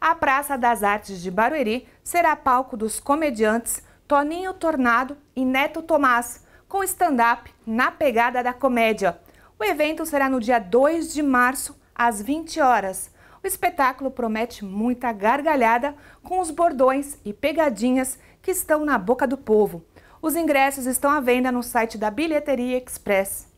a Praça das Artes de Barueri será palco dos comediantes Toninho Tornado e Neto Tomás, com stand-up na pegada da comédia. O evento será no dia 2 de março, às 20 horas. O espetáculo promete muita gargalhada com os bordões e pegadinhas que estão na boca do povo. Os ingressos estão à venda no site da Bilheteria Express.